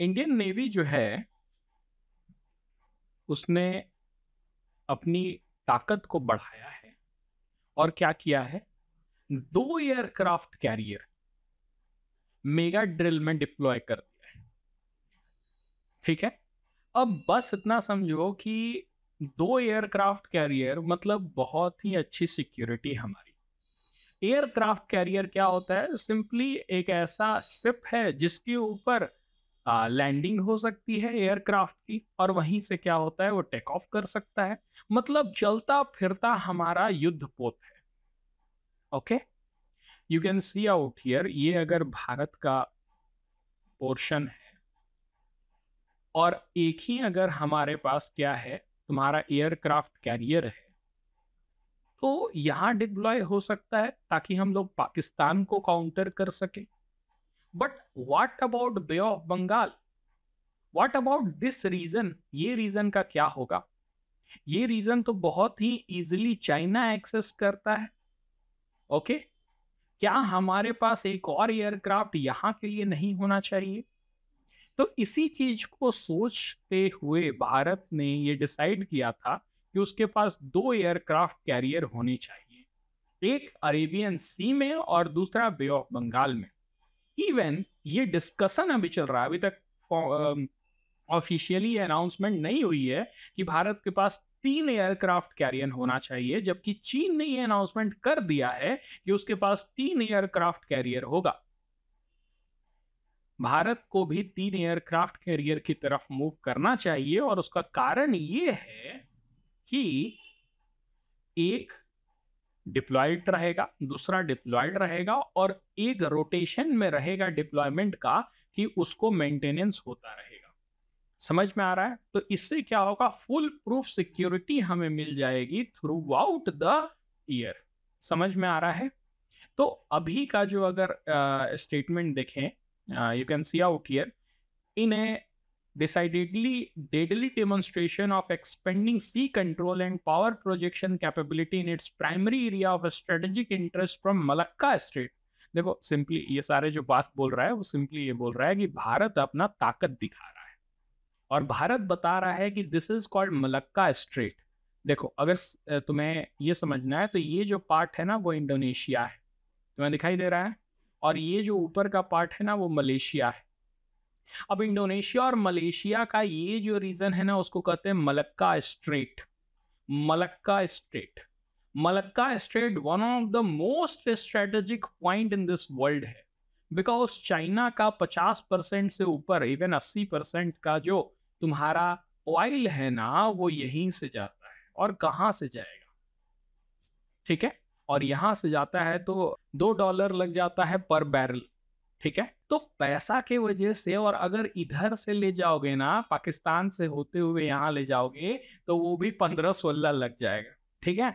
Indian navy जो है उसने अपनी ताकत को बढ़ाया है और क्या किया है दो एयरक्राफ्ट कैरियर मेगा ड्रिल में डिप्लॉय कर दिया है ठीक है अब बस इतना समझो कि दो एयरक्राफ्ट कैरियर मतलब बहुत ही अच्छी सिक्योरिटी हमारी एयरक्राफ्ट कैरियर क्या होता है सिंपली एक ऐसा सिप है जिसके ऊपर लैंडिंग हो सकती है एयरक्राफ्ट की और वहीं से क्या होता है वो टेक ऑफ कर सकता है मतलब चलता फिरता हमारा युद्ध पोत है okay you can see out here ये अगर भारत का पोर्शन है और एक ही अगर हमारे पास क्या है तुम्हारा एयरक्राफ्ट कैरियर है तो यहाँ डिप्लॉय हो सकता है ताकि हम लोग पाकिस्तान को काउंटर कर सकें but what about Bay of Bengal what about this region ये रीजन का क्या होगा ये रीजन तो बहुत ही इजिली चाइना एक्सेस करता है ओके okay? क्या हमारे पास एक और एयरक्राफ्ट यहाँ के लिए नहीं होना चाहिए तो इसी चीज को सोचते हुए भारत ने ये डिसाइड किया था कि उसके पास दो एयरक्राफ्ट कैरियर होने चाहिए एक अरेबियन सी में और दूसरा बे ऑफ बंगाल में इवन ये डिस्कशन अभी चल रहा है अभी तक ऑफिशियली अनाउंसमेंट um, नहीं हुई है कि भारत के पास तीन एयरक्राफ्ट कैरियर होना चाहिए जबकि चीन ने यह अनाउंसमेंट कर दिया है कि उसके पास तीन एयरक्राफ्ट कैरियर होगा भारत को भी तीन एयरक्राफ्ट कैरियर की तरफ मूव करना चाहिए और उसका कारण यह है कि एक डिप्लॉयड रहेगा दूसरा डिप्लॉयड रहेगा और एक रोटेशन में रहेगा डिप्लॉयमेंट का कि उसको मेंटेनेंस होता रहेगा समझ में आ रहा है तो इससे क्या होगा फुल प्रूफ सिक्योरिटी हमें मिल जाएगी थ्रू आउट द ईयर समझ में आ रहा है तो अभी का जो अगर स्टेटमेंट देखें you can see out here in a decidedly deadly demonstration of expanding sea control and power projection capability in its primary area of strategic interest from Malacca Strait. देखो सिंपली ये सारे जो बात बोल रहा है वो सिंपली ये बोल रहा है कि भारत अपना ताकत दिखा रहा है और भारत बता रहा है कि this is called Malacca Strait देखो अगर तुम्हें ये समझना है तो ये जो पार्ट है ना वो इंडोनेशिया है तुम्हें दिखाई दे रहा है और ये जो ऊपर का पार्ट है ना वो मलेशिया है अब इंडोनेशिया और मलेशिया का ये जो रीजन है ना उसको कहते हैं Malacca Strait Malacca Strait Malacca Strait one of the most strategic point in this world है बिकॉज चाइना का 50 परसेंट से ऊपर इवन 80 परसेंट का जो तुम्हारा ऑयल है ना वो यहीं से जाता है और कहाँ से जाएगा ठीक है और यहां से जाता है तो दो डॉलर लग जाता है पर बैरल ठीक है तो पैसा के वजह से और अगर इधर से ले जाओगे ना पाकिस्तान से होते हुए यहाँ ले जाओगे तो वो भी पंद्रह सोलह लग जाएगा ठीक है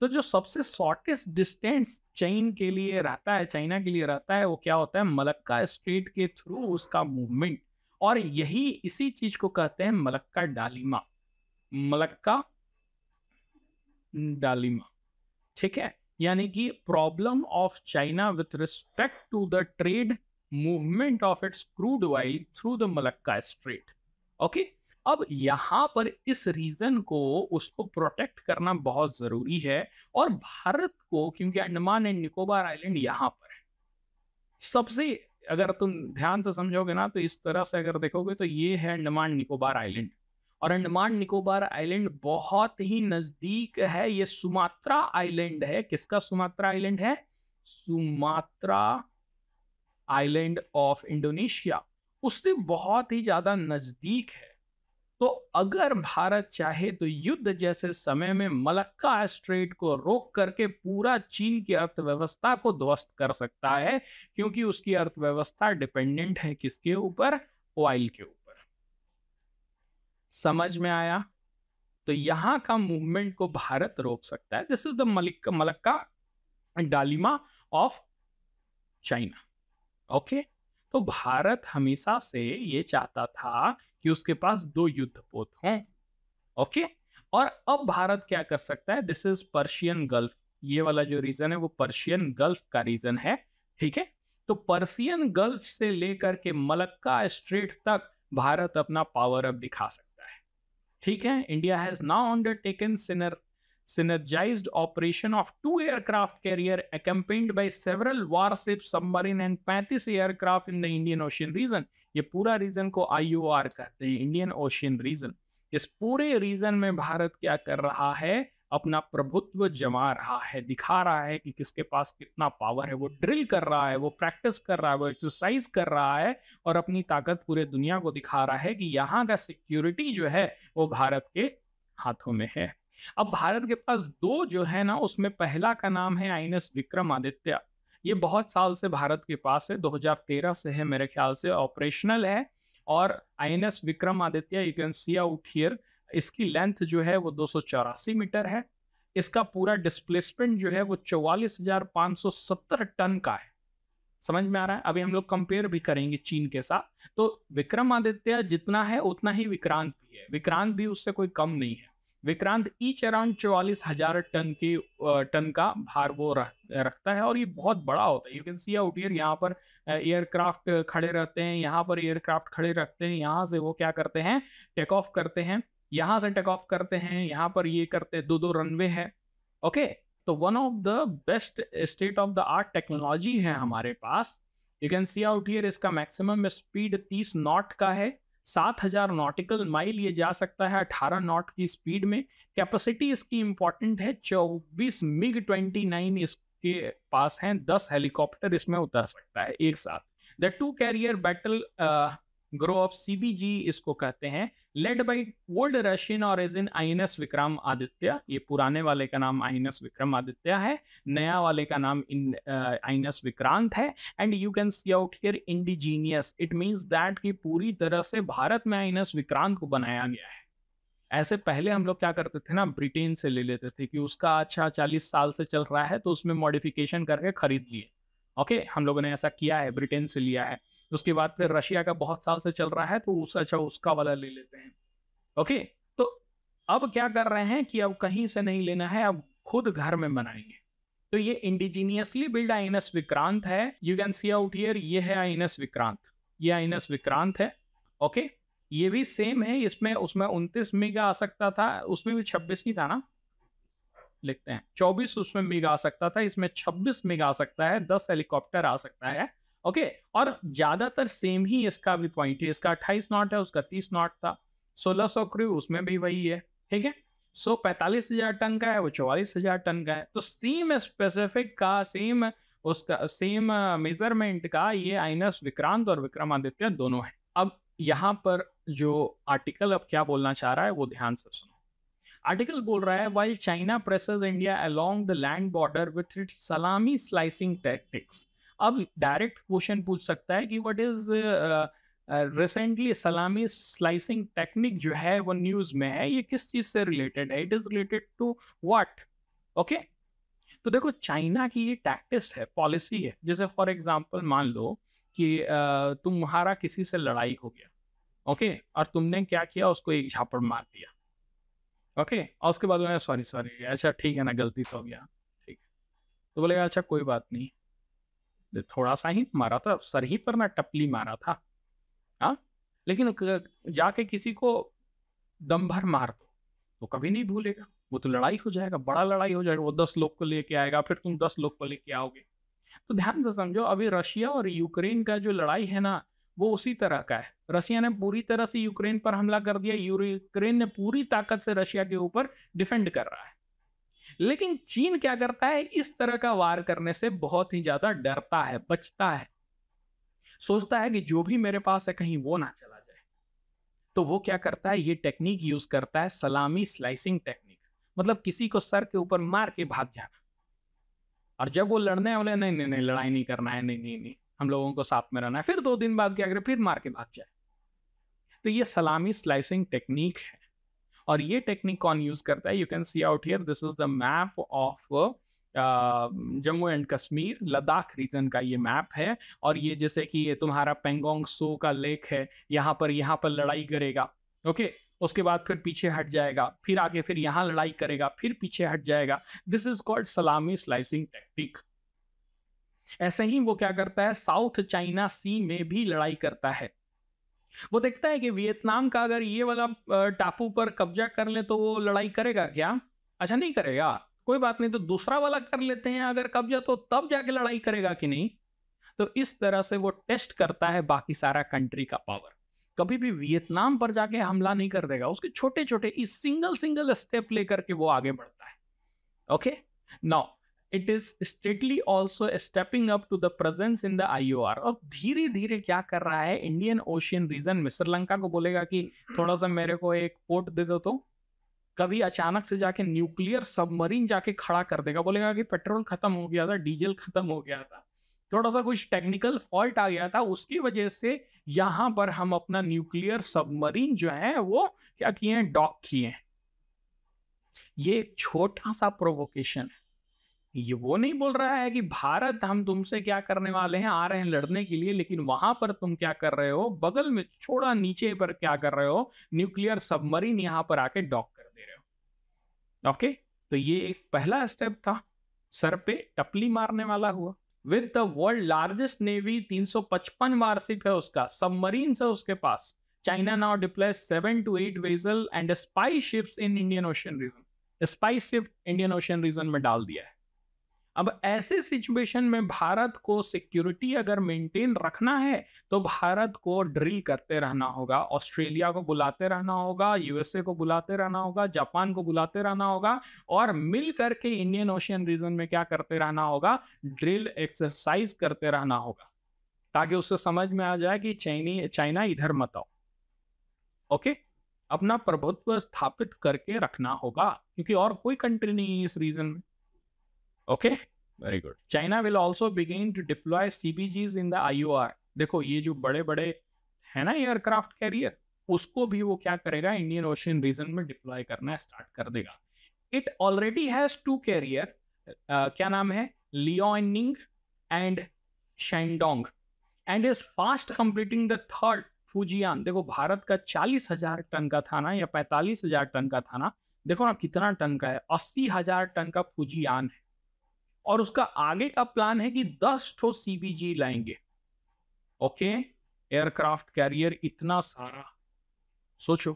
तो जो सबसे शॉर्टेस्ट डिस्टेंस चीन के लिए रहता है चाइना के लिए रहता है वो क्या होता है मलक्का स्ट्रीट के थ्रू उसका मूवमेंट और यही इसी चीज को कहते हैं मलक्का डालिमा मलक्का डालिमा ठीक है यानी कि problem of China with respect to the trade movement of its crude oil through the Malacca Strait okay अब यहाँ पर इस रीजन को उसको प्रोटेक्ट करना बहुत जरूरी है और भारत को क्योंकि अंडमान एंड निकोबार आइलैंड यहाँ पर है सबसे अगर तुम ध्यान से समझोगे ना तो इस तरह से अगर देखोगे तो ये है अंडमान निकोबार आइलैंड और अंडमान निकोबार आइलैंड बहुत ही नजदीक है ये सुमात्रा आइलैंड है किसका सुमात्रा आइलैंड है सुमात्रा आइलैंड ऑफ इंडोनेशिया उससे बहुत ही ज़्यादा नज़दीक है तो अगर भारत चाहे तो युद्ध जैसे समय में मलक्का स्ट्रेट को रोक करके पूरा चीन की अर्थव्यवस्था को ध्वस्त कर सकता है क्योंकि उसकी अर्थव्यवस्था डिपेंडेंट है किसके ऊपर ऑयल के ऊपर समझ में आया तो यहां का मूवमेंट को भारत रोक सकता है दिस इज द मलिक Malacca dilemma of China okay तो भारत हमेशा से ये चाहता था कि उसके पास दो पोत हों ओके और अब भारत क्या कर सकता है दिस इज पर्शियन गल्फ ये वाला जो रीजन है वो पर्शियन गल्फ का रीजन है ठीक है तो पर्सियन गल्फ से लेकर के मलक्का स्ट्रीट तक भारत अपना पावर अप दिखा सकता है ठीक है इंडिया हैज नाउ अंडरटेकन सिनर synergized operation of two aircraft carrier accompanied by several warships, submarine and 35 aircraft in the Indian Ocean region. ये पूरा रीजन को IOR कहते हैं इंडियन ओशियन रीजन इस पूरे रीजन में भारत क्या कर रहा है अपना प्रभुत्व जमा रहा है दिखा रहा है कि किसके पास कितना पावर है वो ड्रिल कर रहा है वो प्रैक्टिस कर रहा है वो एक्सरसाइज कर रहा है और अपनी ताकत पूरे दुनिया को दिखा रहा है कि यहाँ का सिक्योरिटी जो है वो भारत के हाथों में है अब भारत के पास दो जो है ना उसमें पहला का नाम है आई विक्रमादित्य ये बहुत साल से भारत के पास है 2013 से है मेरे ख्याल से ऑपरेशनल है और I N S Vikramaditya you can see out here इसकी लेंथ जो है वो दो मीटर है इसका पूरा डिस्प्लेसमेंट जो है वो चौवालीस टन का है समझ में आ रहा है अभी हम लोग कंपेयर भी करेंगे चीन के साथ तो विक्रमादित्य जितना है उतना ही विक्रांत भी है विक्रांत भी उससे कोई कम नहीं है विक्रांत ईच अराउंड चौवालीस हजार टन की टन का भार वो रख, रखता है और ये बहुत बड़ा होता है you can see out here यहाँ पर एयरक्राफ्ट खड़े रहते हैं यहाँ पर एयरक्राफ्ट खड़े रखते हैं यहाँ से वो क्या करते हैं टेक ऑफ करते हैं यहाँ से टेक ऑफ करते हैं यहाँ पर ये करते हैं दो दो रनवे है ओके तो one of the best state of the art technology है हमारे पास you can see out here इसका मैक्सिमम स्पीड तीस नॉट का है सात हजार नॉटिकल माइल ये जा सकता है अठारह नॉट की स्पीड में कैपेसिटी इसकी इंपॉर्टेंट है चौबीस मिग ट्वेंटी नाइन इसके पास हैं दस हेलीकॉप्टर इसमें उतर सकता है एक साथ the two carrier battle group of CBG इसको कहते हैं लेड बाई ओल्ड रशियन और as in I Vikramaditya ये पुराने वाले का नाम आई विक्रम आदित्य है नया वाले का नाम इन आई विक्रांत है and you can see out here indigenous it means that कि पूरी तरह से भारत में आई विक्रांत को बनाया गया है ऐसे पहले हम लोग क्या करते थे ना ब्रिटेन से ले लेते थे कि उसका अच्छा चालीस साल से चल रहा है तो उसमें मॉडिफिकेशन करके खरीद लिए ओके हम लोगों ने ऐसा किया है ब्रिटेन से लिया है उसके बाद फिर रशिया का बहुत साल से चल रहा है तो उस अच्छा उसका वाला ले लेते हैं ओके तो अब क्या कर रहे हैं कि अब कहीं से नहीं लेना है अब खुद घर में बनाएंगे तो ये इंडिजीनियसली बिल्ड आइनस विक्रांत है you can see out here ये है आइनस विक्रांत ये आइनस विक्रांत है ओके ये भी सेम है इसमें उसमें उनतीस मेगा आ सकता था उसमें भी छब्बीस ही था ना लिखते हैं चौबीस उसमें मेगा आ सकता था इसमें छब्बीस मेगा आ सकता है दस हेलीकॉप्टर आ सकता है ओके और ज्यादातर सेम ही इसका भी पॉइंट है इसका अट्ठाईस नॉट है उसका तीस नॉट था सोलह सौ क्रू उसमें भी वही है ठीक है सो पैंतालीस हजार टन का है वो चौवालीस हजार टन का है तो सेम स्पेसिफिक का सेम उसका सेम मेजरमेंट का ये आइनस विक्रांत और विक्रमादित्य दोनों है अब यहाँ पर जो आर्टिकल अब क्या बोलना चाह रहा है वो ध्यान से सुनो आर्टिकल बोल रहा है while China presses India along the land border with it salami slicing tactics अब डायरेक्ट क्वेश्चन पूछ सकता है कि what is recently salami slicing technique जो है वो न्यूज में है ये किस चीज से रिलेटेड है it is related to what okay तो देखो चाइना की ये टैक्टिस है पॉलिसी है जैसे फॉर एग्जाम्पल मान लो कि uh, तुम्हारा किसी से लड़ाई हो गया ओके okay? और तुमने क्या किया उसको एक झापड़ मार दिया ओके okay? और उसके बाद सॉरी सॉरी अच्छा ठीक है ना गलती तो हो गया ठीक है तो बोलेगा अच्छा कोई बात नहीं थोड़ा सा ही मारा था सर ही पर ना टपली मारा था हाँ लेकिन जाके किसी को दम भर मार दो वो कभी नहीं भूलेगा वो तो लड़ाई हो जाएगा बड़ा लड़ाई हो जाएगा वो दस लोग को लेके आएगा फिर तुम दस लोग को लेके आओगे तो ध्यान से समझो अभी रशिया और यूक्रेन का जो लड़ाई है ना वो उसी तरह का है रशिया ने पूरी तरह से यूक्रेन पर हमला कर दिया यूक्रेन ने पूरी ताकत से रशिया के ऊपर डिफेंड कर रहा है लेकिन चीन क्या करता है इस तरह का वार करने से बहुत ही ज्यादा डरता है बचता है सोचता है कि जो भी मेरे पास है कहीं वो ना चला जाए तो वो क्या करता है ये टेक्निक यूज करता है सलामी स्लाइसिंग टेक्निक मतलब किसी को सर के ऊपर मार के भाग जाना और जब वो लड़ने वाले नहीं नहीं नहीं लड़ाई नहीं करना है नहीं नहीं नहीं हम लोगों को साथ में रहना है फिर दो दिन बाद क्या करें फिर मार के भाग जाए तो ये सलामी स्लाइसिंग टेक्निक है और ये टेक्निक कौन यूज करता है you can see out here this is the map of Jammu and Kashmir Ladakh region का ये मैप है और ये जैसे कि ये तुम्हारा पेंगोंग सो का लेक है यहाँ पर यहाँ पर लड़ाई करेगा ओके okay? उसके बाद फिर पीछे हट जाएगा फिर आगे फिर यहाँ लड़ाई करेगा फिर पीछे हट जाएगा this is called salami slicing tactic ऐसे ही वो क्या करता है साउथ चाइना सी में भी लड़ाई करता है वो देखता है कि वियतनाम का अगर ये वाला टापू पर कब्जा कर ले तो वो लड़ाई करेगा क्या अच्छा नहीं करेगा कोई बात नहीं तो दूसरा वाला कर लेते हैं अगर कब्जा तो तब जाके लड़ाई करेगा कि नहीं तो इस तरह से वो टेस्ट करता है बाकी सारा कंट्री का पावर कभी भी वियतनाम पर जाके हमला नहीं कर देगा उसके छोटे छोटे इस सिंगल सिंगल स्टेप लेकर के वो आगे बढ़ता है okay now it is steadily also stepping up to the presence in the R और धीरे धीरे क्या कर रहा है इंडियन ओशियन रीजन में श्रीलंका को बोलेगा कि थोड़ा सा मेरे को एक पोर्ट दे दो तो कभी अचानक से जाके न्यूक्लियर सबमरीन जाके खड़ा कर देगा बोलेगा कि पेट्रोल खत्म हो गया था डीजल खत्म हो गया था थोड़ा सा कुछ टेक्निकल फॉल्ट आ गया था उसकी वजह से यहाँ पर हम अपना न्यूक्लियर सबमरीन जो है वो क्या किए हैं डॉक किए हैं ये एक छोटा सा प्रोवोकेशन है ये वो नहीं बोल रहा है कि भारत हम तुमसे क्या करने वाले हैं आ रहे हैं लड़ने के लिए लेकिन वहां पर तुम क्या कर रहे हो बगल में छोड़ा नीचे पर क्या कर रहे हो न्यूक्लियर सबमरीन यहां पर आके डॉक कर दे रहे हो ओके तो ये एक पहला स्टेप था सर पे टपली मारने वाला हुआ with the world largest navy 355 वार्षिक है उसका सबमरीन है उसके पास China now deploys seven to eight vessel and spy ships in Indian Ocean region spy ship Indian Ocean region में डाल दिया है अब ऐसे सिचुएशन में भारत को सिक्योरिटी अगर मेंटेन रखना है तो भारत को ड्रिल करते रहना होगा ऑस्ट्रेलिया को बुलाते रहना होगा यूएसए को बुलाते रहना होगा जापान को बुलाते रहना होगा और मिल करके इंडियन ओशियन रीजन में क्या करते रहना होगा ड्रिल एक्सरसाइज करते रहना होगा ताकि उससे समझ में आ जाए कि चाइनी चाइना इधर मत आओ ओके अपना प्रभुत्व स्थापित करके रखना होगा क्योंकि और कोई कंट्री नहीं है इस रीजन में okay very good China will also begin to deploy CBGs in the IOR देखो ये जो बड़े बड़े है ना एयरक्राफ्ट कैरियर उसको भी वो क्या करेगा इंडियन ओशियन रीजन में डिप्लॉय करना स्टार्ट कर देगा it already has two carrier क्या नाम है Liaoning and Shandong and is fast completing the third Fujian देखो भारत का चालीस हजार टन का थाना या पैंतालीस हजार टन का थाना देखो ना कितना टन का है अस्सी हजार टन का फूजियान है और उसका आगे का प्लान है कि दस ठो सीबीजी लाएंगे ओके एयरक्राफ्ट कैरियर इतना सारा सोचो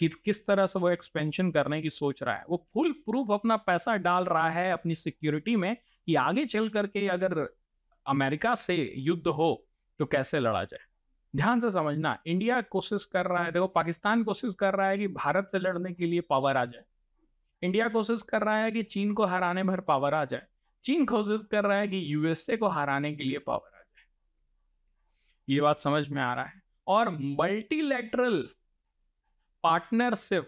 कि किस तरह से वो एक्सपेंशन करने की सोच रहा है वो फुल प्रूफ अपना पैसा डाल रहा है अपनी सिक्योरिटी में कि आगे चल करके अगर अमेरिका से युद्ध हो तो कैसे लड़ा जाए ध्यान से समझना इंडिया कोशिश कर रहा है देखो पाकिस्तान कोशिश कर रहा है कि भारत से लड़ने के लिए पावर आ जाए इंडिया कोशिश कर रहा है कि चीन को हराने भर पावर आ जाए चीन कोशिश कर रहा है कि यूएसए को हराने के लिए पावर आ जाए ये बात समझ में आ रहा है और multilateral partnership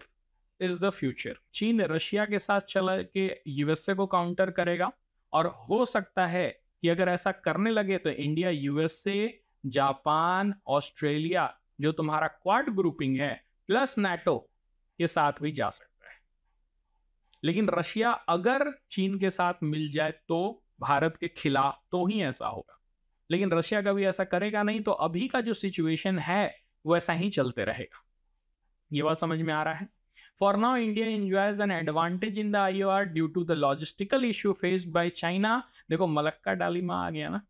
is the future Cheen Russia के साथ चला के यूएसए को काउंटर करेगा और हो सकता है कि अगर ऐसा करने लगे तो इंडिया यूएसए जापान ऑस्ट्रेलिया जो तुम्हारा क्वाड ग्रुपिंग है प्लस नेटो के साथ भी जा सकता लेकिन रशिया अगर चीन के साथ मिल जाए तो भारत के खिलाफ तो ही ऐसा होगा लेकिन रशिया कभी ऐसा करेगा नहीं तो अभी का जो सिचुएशन है वो ऐसा ही चलते रहेगा ये बात समझ में आ रहा है for India enjoys an advantage in the I U R due to the logistical issue faced by China देखो मलक्का डाली में आ गया ना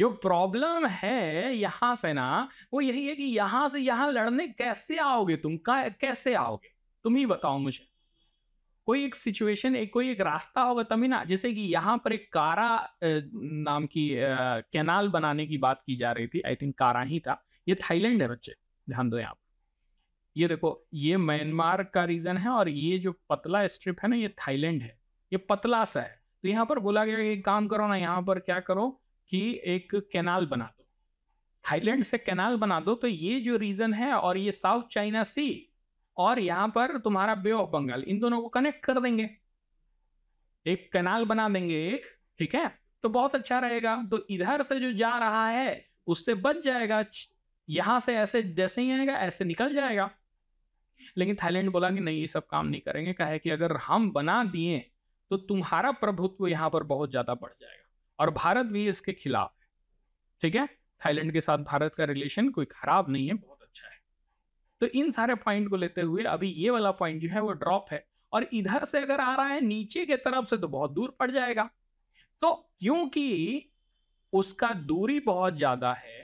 जो प्रॉब्लम है यहां से ना वो यही है कि यहां से यहां लड़ने कैसे आओगे तुम कैसे आओगे तुम ही बताओ मुझे कोई एक सिचुएशन एक कोई एक रास्ता होगा तभी ना जैसे कि यहाँ पर एक कारा नाम की कैनाल बनाने की बात की जा रही थी आई थिंक कारा ही था ये थाईलैंड है बच्चे ध्यान दो यहाँ ये देखो ये म्यांमार का रीजन है और ये जो पतला स्ट्रिप है ना ये थाईलैंड है ये पतला सा है तो यहाँ पर बोला गया एक काम करो ना यहाँ पर क्या करो कि एक कैनाल बना दो थाईलैंड से कैनाल बना दो तो ये जो रीजन है और ये साउथ चाइना सी और यहाँ पर तुम्हारा बे ऑफ बंगाल इन दोनों को कनेक्ट कर देंगे एक कैनाल बना देंगे एक ठीक है तो बहुत अच्छा रहेगा तो इधर से जो जा रहा है उससे बच जाएगा यहां से ऐसे जैसे ही आएगा ऐसे निकल जाएगा लेकिन थाईलैंड बोला कि नहीं ये सब काम नहीं करेंगे कहे कि अगर हम बना दिए तो तुम्हारा प्रभुत्व यहाँ पर बहुत ज़्यादा बढ़ जाएगा और भारत भी इसके खिलाफ है ठीक है थाईलैंड के साथ भारत का रिलेशन कोई खराब नहीं है बहुत तो इन सारे पॉइंट को लेते हुए अभी ये वाला पॉइंट जो है वो ड्रॉप है और इधर से अगर आ रहा है नीचे के तरफ से तो बहुत दूर पड़ जाएगा तो क्योंकि उसका दूरी बहुत ज्यादा है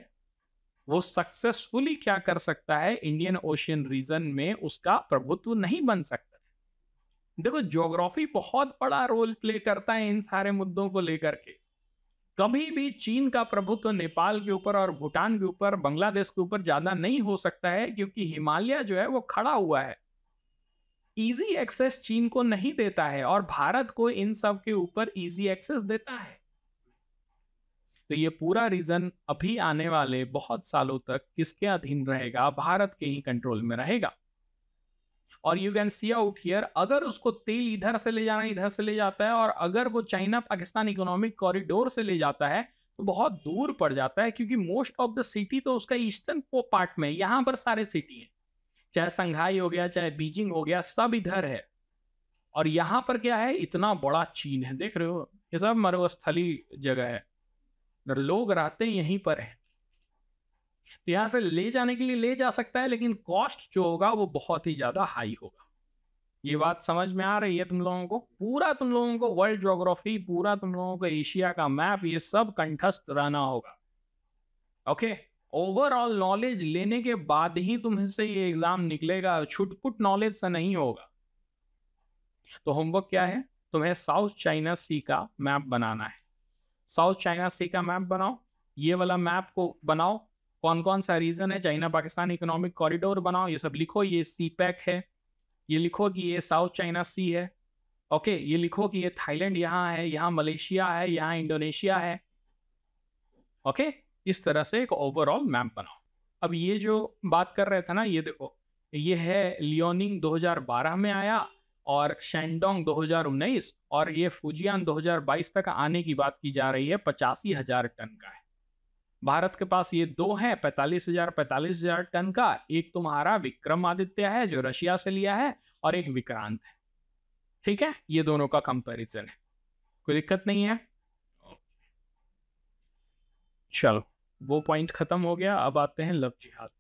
वो सक्सेसफुली क्या कर सकता है इंडियन ओशियन रीजन में उसका प्रभुत्व नहीं बन सकता देखो ज्योग्राफी बहुत बड़ा रोल प्ले करता है इन सारे मुद्दों को लेकर के कभी भी चीन का प्रभुत्व नेपाल के ऊपर और भूटान के ऊपर बांग्लादेश के ऊपर ज्यादा नहीं हो सकता है क्योंकि हिमालय जो है वो खड़ा हुआ है इजी एक्सेस चीन को नहीं देता है और भारत को इन सब के ऊपर इजी एक्सेस देता है तो ये पूरा रीजन अभी आने वाले बहुत सालों तक किसके अधीन रहेगा भारत के ही कंट्रोल में रहेगा और you can see out here अगर उसको तेल इधर से ले जाना इधर से ले जाता है और अगर वो चाइना पाकिस्तान इकोनॉमिक कॉरिडोर से ले जाता है तो बहुत दूर पड़ जाता है क्योंकि मोस्ट ऑफ द सिटी तो उसका ईस्टर्न पार्ट में यहाँ पर सारे सिटी हैं चाहे संघाई हो गया चाहे बीजिंग हो गया सब इधर है और यहाँ पर क्या है इतना बड़ा चीन है देख रहे हो ये सब मरुस्थली जगह है लोग रहते यहीं पर हैं तो यहाँ से ले जाने के लिए ले जा सकता है लेकिन कॉस्ट जो होगा वो बहुत ही ज़्यादा हाई होगा ये बात समझ में आ रही है तुम लोगों को पूरा तुम लोगों को वर्ल्ड जोग्राफी पूरा तुम लोगों को एशिया का मैप ये सब कंठस्थ रहना होगा ओके ओवरऑल नॉलेज लेने के बाद ही तुमसे ये एग्जाम निकलेगा छुटपुट नॉलेज से नहीं होगा तो होमवर्क क्या है तुम्हें साउथ चाइना सी का मैप बनाना है साउथ चाइना सी का मैप बनाओ ये वाला मैप को बनाओ कौन कौन सा रीज़न है चाइना पाकिस्तान इकोनॉमिक कॉरिडोर बनाओ ये सब लिखो ये सी पैक e e है ये लिखो कि ये साउथ चाइना सी है ओके ये लिखो कि ये थाईलैंड यहाँ है यहाँ मलेशिया है यहाँ इंडोनेशिया है ओके इस तरह से एक ओवरऑल मैप बनाओ अब ये जो बात कर रहे थे ना ये देखो ये है लियोनिंग 2012 में आया और शेंडोंग 2019 और ये फुजियान 2022 तक आने की बात की जा रही है पचासी हजार टन का है भारत के पास ये दो हैं पैंतालीस हजार पैंतालीस हजार टन का एक तुम्हारा विक्रमादित्य है जो रशिया से लिया है और एक विक्रांत है ठीक है ये दोनों का कंपैरिजन है कोई दिक्कत नहीं है चलो वो पॉइंट खत्म हो गया अब आते हैं लव जिहाद